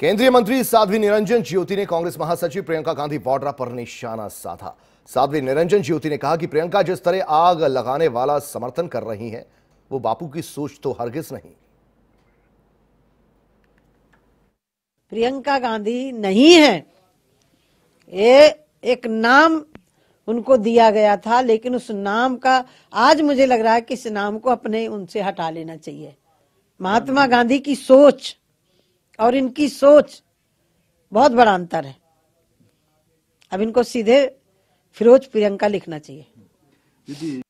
केंद्रीय मंत्री साध्वी निरंजन ज्योति ने कांग्रेस महासचिव प्रियंका गांधी वाड्रा पर निशाना साधा साध्वी निरंजन ज्योति ने कहा कि प्रियंका जिस तरह आग लगाने वाला समर्थन कर रही हैं, वो बापू की सोच तो हरगिज नहीं प्रियंका गांधी नहीं है ये एक नाम उनको दिया गया था लेकिन उस नाम का आज मुझे लग रहा है कि इस नाम को अपने उनसे हटा लेना चाहिए महात्मा गांधी की सोच और इनकी सोच बहुत बड़ा अंतर है अब इनको सीधे फिरोज प्रियंका लिखना चाहिए